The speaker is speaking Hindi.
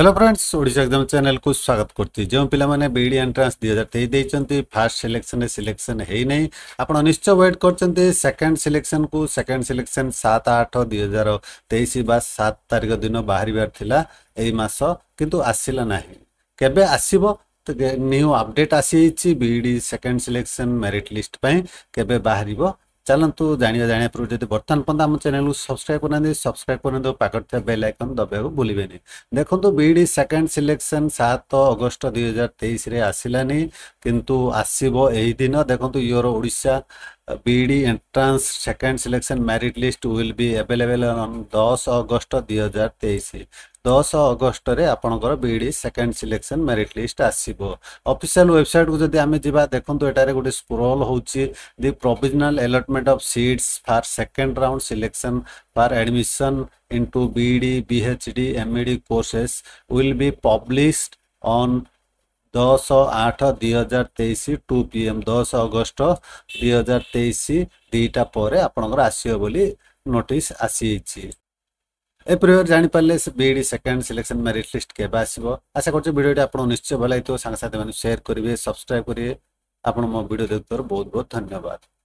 hello friends Odisha exam channel কু স্বাগত করছি যে পিলামানে বিইডি এন্ট্রান্স দুই হাজার তেইশ দিয়েছেন ফার্স্ট সিলেকশন সিলেকশন হয়ে নাই আপনার নিশ্চয় ওয়েট করছেন সেকেন্ড সিলেকশন কু সেকেন্ড সিলেকশন সাত আট দুই হাজার তেইশ বা সাত তারিখ দিন বাহার লা এই মাস কিন্তু আসিলা না কেবে আসব নিউ আপডেট আসি BEd second selection merit list পাই কেবে বাহার ଚାଲନ୍ତୁ ଜାଣିବା ଜାଣିବା ପୂର୍ବରୁ ଯଦି ବର୍ତ୍ତମାନ ପର୍ଯ୍ୟନ୍ତ ଆମ ଚ୍ୟାନେଲକୁ ସବସ୍କ୍ରାଇବ୍ କରୁନାହାନ୍ତି ସବସ୍କ୍ରାଇବ୍ କରନ୍ତୁ ପାଖରେ ଥିବା ବେଲ୍ ଆଇକନ୍ ଦବାକୁ ଭୁଲିବେନି ଦେଖନ୍ତୁ ବିଇଡ଼ି ସେକେଣ୍ଡ ସିଲେକ୍ସନ୍ ସାତ ଅଗଷ୍ଟ ଦୁଇହଜାର ତେଇଶରେ ଆସିଲାନି କିନ୍ତୁ ଆସିବ ଏହି ଦିନ ଦେଖନ୍ତୁ year Odisha BD entrance second selection merit list will be available on 10 August 2023 दस अगस्ट आपणकर BEd second selection merit list आसो अफिशियाल वेबसाइट को देखो यटे गोटे स्क्रोल हूँ the provisional allotment of seats for second round selection for admission into BEd बीएचडी MEd courses will be published on ଦଶ ଆଠ ଦୁଇ ହଜାର ତେଇଶି ଟୁ ପି ଏମ୍ ଦଶ ଅଗଷ୍ଟ ଦୁଇ ହଜାର ତେଇଶି ଦୁଇଟା ପରେ ଆପଣଙ୍କର ଆସିବ ବୋଲି ନୋଟିସ୍ ଆସିଯାଇଛି ଏପରି ଭାବରେ ଜାଣିପାରିଲେ ସେ BEd second selection merit list କେବେ ଆସିବ ଆଶା କରୁଛି ଭିଡ଼ିଓଟି ଆପଣ ନିଶ୍ଚୟ ଭଲ ଲାଗିଥିବ ସାଙ୍ଗସାଥି ମାନେ ସେୟାର କରିବେ ସବସ୍କ୍ରାଇବ୍ କରିବେ ଆପଣ ମୋ ଭିଡ଼ିଓ ଦେଖୁଥିବାରୁ ବହୁତ ବହୁତ ଧନ୍ୟବାଦ